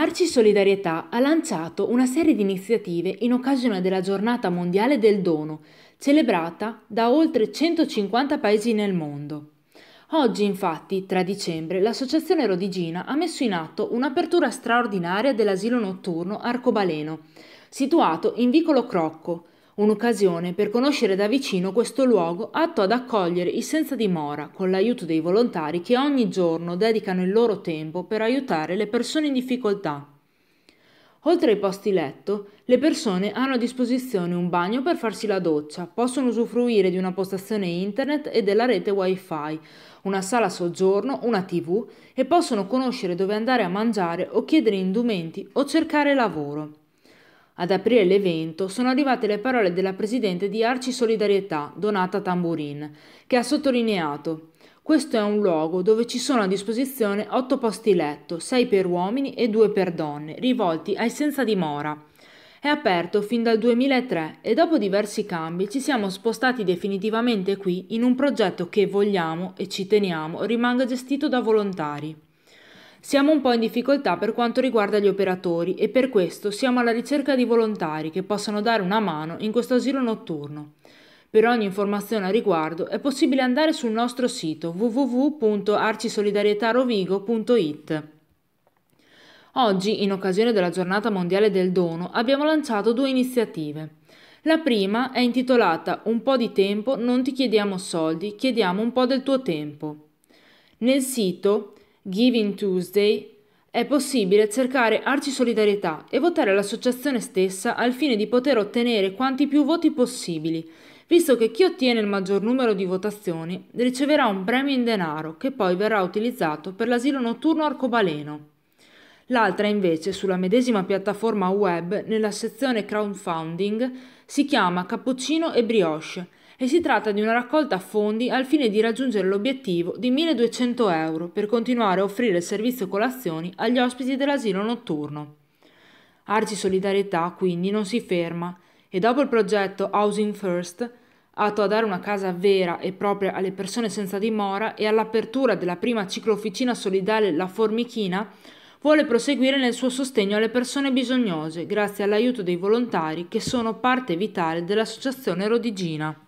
Arci Solidarietà ha lanciato una serie di iniziative in occasione della giornata mondiale del dono, celebrata da oltre 150 paesi nel mondo. Oggi, infatti, tra dicembre, l'Associazione Rodigina ha messo in atto un'apertura straordinaria dell'asilo notturno Arcobaleno, situato in Vicolo Crocco, Un'occasione per conoscere da vicino questo luogo atto ad accogliere i senza dimora, con l'aiuto dei volontari che ogni giorno dedicano il loro tempo per aiutare le persone in difficoltà. Oltre ai posti letto, le persone hanno a disposizione un bagno per farsi la doccia, possono usufruire di una postazione internet e della rete wifi, una sala soggiorno, una tv e possono conoscere dove andare a mangiare o chiedere indumenti o cercare lavoro. Ad aprire l'evento sono arrivate le parole della presidente di Arci Solidarietà, Donata Tamburin, che ha sottolineato questo è un luogo dove ci sono a disposizione otto posti letto, sei per uomini e due per donne, rivolti ai senza dimora. È aperto fin dal 2003 e dopo diversi cambi ci siamo spostati definitivamente qui in un progetto che vogliamo e ci teniamo rimanga gestito da volontari. Siamo un po' in difficoltà per quanto riguarda gli operatori e per questo siamo alla ricerca di volontari che possano dare una mano in questo asilo notturno. Per ogni informazione a riguardo è possibile andare sul nostro sito www.arcisolidarietarovigo.it. Oggi, in occasione della giornata mondiale del dono, abbiamo lanciato due iniziative. La prima è intitolata Un po' di tempo, non ti chiediamo soldi, chiediamo un po' del tuo tempo. Nel sito Giving Tuesday, è possibile cercare Arcisolidarietà e votare l'associazione stessa al fine di poter ottenere quanti più voti possibili, visto che chi ottiene il maggior numero di votazioni riceverà un premio in denaro che poi verrà utilizzato per l'asilo notturno arcobaleno. L'altra invece, sulla medesima piattaforma web, nella sezione crowdfunding, si chiama Cappuccino e Brioche e si tratta di una raccolta a fondi al fine di raggiungere l'obiettivo di 1200 euro per continuare a offrire il servizio colazioni agli ospiti dell'asilo notturno. Arci Solidarietà quindi non si ferma e dopo il progetto Housing First, atto a dare una casa vera e propria alle persone senza dimora e all'apertura della prima ciclofficina solidale La Formichina, vuole proseguire nel suo sostegno alle persone bisognose grazie all'aiuto dei volontari che sono parte vitale dell'associazione Rodigina.